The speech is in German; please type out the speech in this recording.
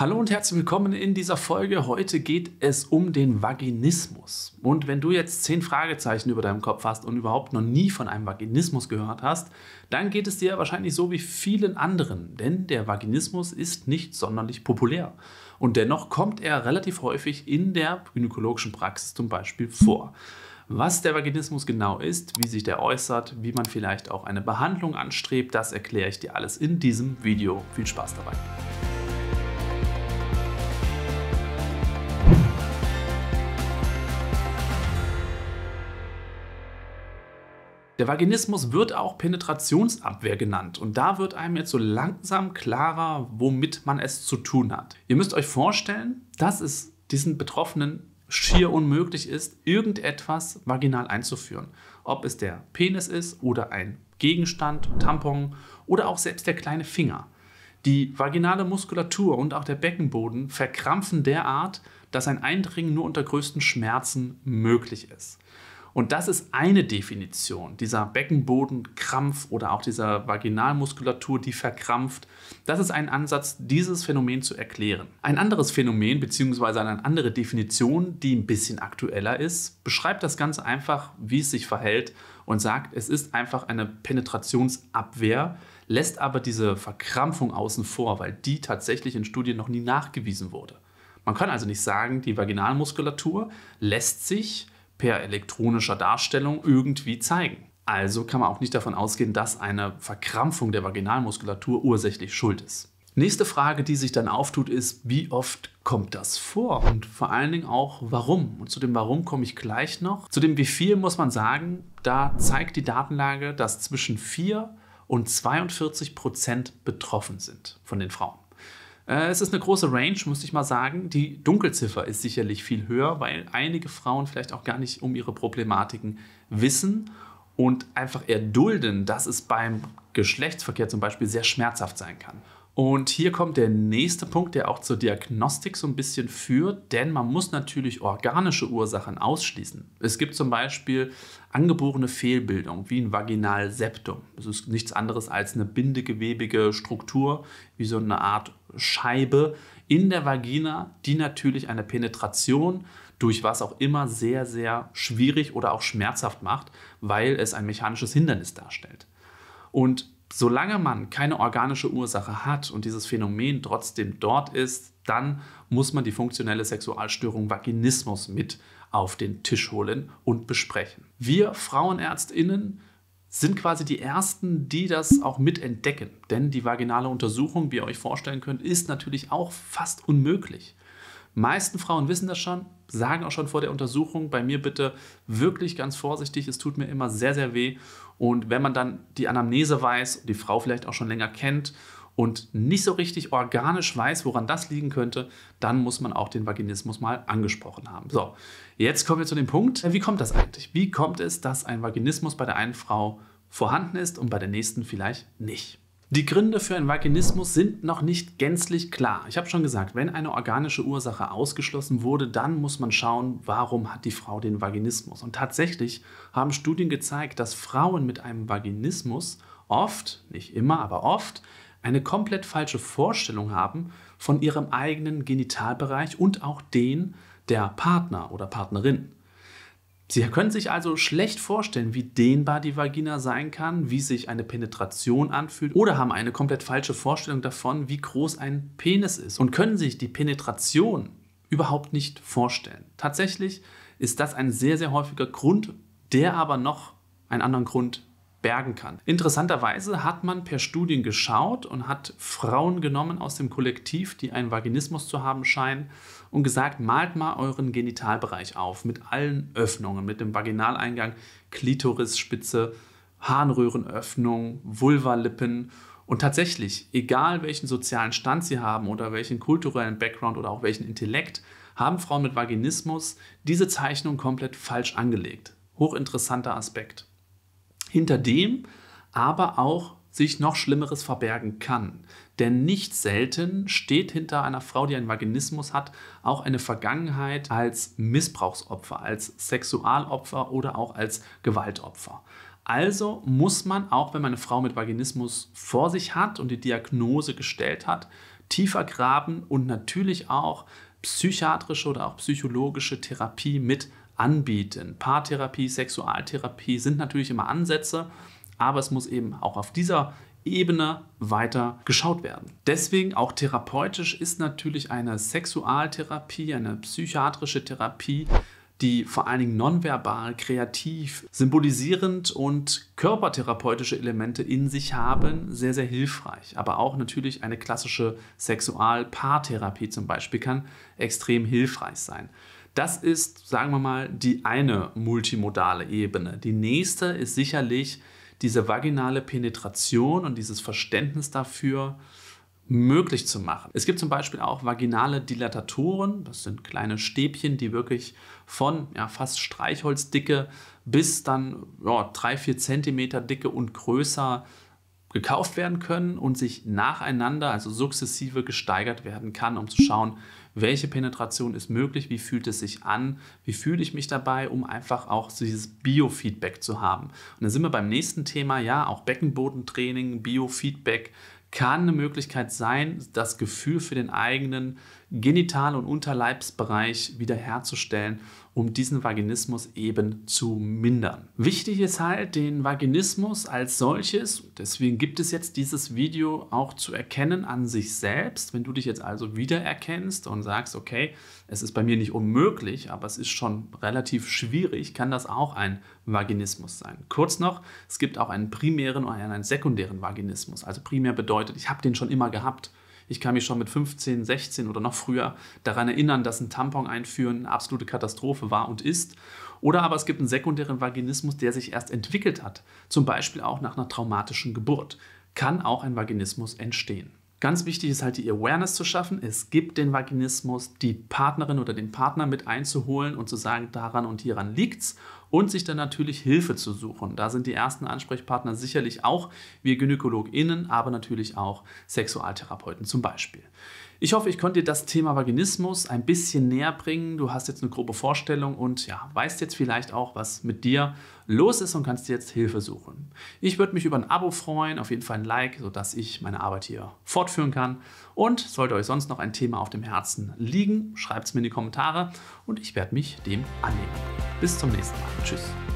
Hallo und herzlich willkommen in dieser Folge. Heute geht es um den Vaginismus. Und wenn du jetzt zehn Fragezeichen über deinem Kopf hast und überhaupt noch nie von einem Vaginismus gehört hast, dann geht es dir wahrscheinlich so wie vielen anderen, denn der Vaginismus ist nicht sonderlich populär. Und dennoch kommt er relativ häufig in der gynäkologischen Praxis zum Beispiel vor. Was der Vaginismus genau ist, wie sich der äußert, wie man vielleicht auch eine Behandlung anstrebt, das erkläre ich dir alles in diesem Video. Viel Spaß dabei! Der Vaginismus wird auch Penetrationsabwehr genannt und da wird einem jetzt so langsam klarer, womit man es zu tun hat. Ihr müsst euch vorstellen, dass es diesen Betroffenen schier unmöglich ist, irgendetwas vaginal einzuführen. Ob es der Penis ist oder ein Gegenstand, Tampon oder auch selbst der kleine Finger. Die vaginale Muskulatur und auch der Beckenboden verkrampfen derart, dass ein Eindringen nur unter größten Schmerzen möglich ist. Und das ist eine Definition, dieser Beckenbodenkrampf oder auch dieser Vaginalmuskulatur, die verkrampft. Das ist ein Ansatz, dieses Phänomen zu erklären. Ein anderes Phänomen bzw. eine andere Definition, die ein bisschen aktueller ist, beschreibt das ganz einfach, wie es sich verhält und sagt, es ist einfach eine Penetrationsabwehr, lässt aber diese Verkrampfung außen vor, weil die tatsächlich in Studien noch nie nachgewiesen wurde. Man kann also nicht sagen, die Vaginalmuskulatur lässt sich per elektronischer Darstellung irgendwie zeigen. Also kann man auch nicht davon ausgehen, dass eine Verkrampfung der Vaginalmuskulatur ursächlich schuld ist. Nächste Frage, die sich dann auftut, ist, wie oft kommt das vor und vor allen Dingen auch warum? Und zu dem Warum komme ich gleich noch. Zu dem wie viel muss man sagen, da zeigt die Datenlage, dass zwischen 4 und 42 Prozent betroffen sind von den Frauen. Äh, es ist eine große Range, muss ich mal sagen. Die Dunkelziffer ist sicherlich viel höher, weil einige Frauen vielleicht auch gar nicht um ihre Problematiken wissen und einfach erdulden, dass es beim Geschlechtsverkehr zum Beispiel sehr schmerzhaft sein kann. Und hier kommt der nächste Punkt, der auch zur Diagnostik so ein bisschen führt, denn man muss natürlich organische Ursachen ausschließen. Es gibt zum Beispiel angeborene Fehlbildung wie ein Vaginalseptum. Das ist nichts anderes als eine bindegewebige Struktur, wie so eine Art Scheibe in der Vagina, die natürlich eine Penetration durch was auch immer sehr, sehr schwierig oder auch schmerzhaft macht, weil es ein mechanisches Hindernis darstellt. Und solange man keine organische Ursache hat und dieses Phänomen trotzdem dort ist, dann muss man die funktionelle Sexualstörung Vaginismus mit auf den Tisch holen und besprechen. Wir Frauenärztinnen sind quasi die Ersten, die das auch mitentdecken. Denn die vaginale Untersuchung, wie ihr euch vorstellen könnt, ist natürlich auch fast unmöglich meisten Frauen wissen das schon, sagen auch schon vor der Untersuchung, bei mir bitte wirklich ganz vorsichtig, es tut mir immer sehr, sehr weh. Und wenn man dann die Anamnese weiß, die Frau vielleicht auch schon länger kennt und nicht so richtig organisch weiß, woran das liegen könnte, dann muss man auch den Vaginismus mal angesprochen haben. So, jetzt kommen wir zu dem Punkt, wie kommt das eigentlich? Wie kommt es, dass ein Vaginismus bei der einen Frau vorhanden ist und bei der nächsten vielleicht nicht? Die Gründe für einen Vaginismus sind noch nicht gänzlich klar. Ich habe schon gesagt, wenn eine organische Ursache ausgeschlossen wurde, dann muss man schauen, warum hat die Frau den Vaginismus. Und tatsächlich haben Studien gezeigt, dass Frauen mit einem Vaginismus oft, nicht immer, aber oft, eine komplett falsche Vorstellung haben von ihrem eigenen Genitalbereich und auch den der Partner oder Partnerin. Sie können sich also schlecht vorstellen, wie dehnbar die Vagina sein kann, wie sich eine Penetration anfühlt oder haben eine komplett falsche Vorstellung davon, wie groß ein Penis ist und können sich die Penetration überhaupt nicht vorstellen. Tatsächlich ist das ein sehr, sehr häufiger Grund, der aber noch einen anderen Grund bergen kann. Interessanterweise hat man per Studien geschaut und hat Frauen genommen aus dem Kollektiv, die einen Vaginismus zu haben scheinen, und gesagt, malt mal euren Genitalbereich auf mit allen Öffnungen, mit dem Vaginaleingang, Klitorisspitze, Harnröhrenöffnung, Vulvalippen. Und tatsächlich, egal welchen sozialen Stand sie haben oder welchen kulturellen Background oder auch welchen Intellekt, haben Frauen mit Vaginismus diese Zeichnung komplett falsch angelegt. Hochinteressanter Aspekt hinter dem aber auch sich noch Schlimmeres verbergen kann. Denn nicht selten steht hinter einer Frau, die einen Vaginismus hat, auch eine Vergangenheit als Missbrauchsopfer, als Sexualopfer oder auch als Gewaltopfer. Also muss man, auch wenn man eine Frau mit Vaginismus vor sich hat und die Diagnose gestellt hat, tiefer graben und natürlich auch psychiatrische oder auch psychologische Therapie mit anbieten. Paartherapie, Sexualtherapie sind natürlich immer Ansätze, aber es muss eben auch auf dieser Ebene weiter geschaut werden. Deswegen auch therapeutisch ist natürlich eine Sexualtherapie, eine psychiatrische Therapie, die vor allen Dingen nonverbal, kreativ, symbolisierend und körpertherapeutische Elemente in sich haben, sehr, sehr hilfreich. Aber auch natürlich eine klassische Sexual-Paartherapie zum Beispiel kann extrem hilfreich sein. Das ist, sagen wir mal, die eine multimodale Ebene. Die nächste ist sicherlich diese vaginale Penetration und dieses Verständnis dafür möglich zu machen. Es gibt zum Beispiel auch vaginale Dilatatoren, das sind kleine Stäbchen, die wirklich von ja, fast Streichholzdicke bis dann 3-4 cm dicke und größer gekauft werden können und sich nacheinander, also sukzessive gesteigert werden kann, um zu schauen, welche Penetration ist möglich, wie fühlt es sich an, wie fühle ich mich dabei, um einfach auch dieses Biofeedback zu haben. Und dann sind wir beim nächsten Thema, ja, auch Beckenbodentraining, Biofeedback kann eine Möglichkeit sein, das Gefühl für den eigenen Genital- und Unterleibsbereich wiederherzustellen, um diesen Vaginismus eben zu mindern. Wichtig ist halt, den Vaginismus als solches, deswegen gibt es jetzt dieses Video auch zu erkennen an sich selbst. Wenn du dich jetzt also wiedererkennst und sagst, okay, es ist bei mir nicht unmöglich, aber es ist schon relativ schwierig, kann das auch ein Vaginismus sein. Kurz noch, es gibt auch einen primären und einen sekundären Vaginismus. Also primär bedeutet, ich habe den schon immer gehabt ich kann mich schon mit 15, 16 oder noch früher daran erinnern, dass ein Tampon einführen eine absolute Katastrophe war und ist. Oder aber es gibt einen sekundären Vaginismus, der sich erst entwickelt hat, zum Beispiel auch nach einer traumatischen Geburt. Kann auch ein Vaginismus entstehen. Ganz wichtig ist halt die Awareness zu schaffen. Es gibt den Vaginismus, die Partnerin oder den Partner mit einzuholen und zu sagen, daran und hieran liegt's und sich dann natürlich Hilfe zu suchen. Da sind die ersten Ansprechpartner sicherlich auch wir GynäkologInnen, aber natürlich auch Sexualtherapeuten zum Beispiel. Ich hoffe, ich konnte dir das Thema Vaginismus ein bisschen näher bringen. Du hast jetzt eine grobe Vorstellung und ja, weißt jetzt vielleicht auch, was mit dir los ist und kannst dir jetzt Hilfe suchen. Ich würde mich über ein Abo freuen, auf jeden Fall ein Like, sodass ich meine Arbeit hier fortführen kann. Und sollte euch sonst noch ein Thema auf dem Herzen liegen, schreibt es mir in die Kommentare und ich werde mich dem annehmen. Bis zum nächsten Mal. Tschüss.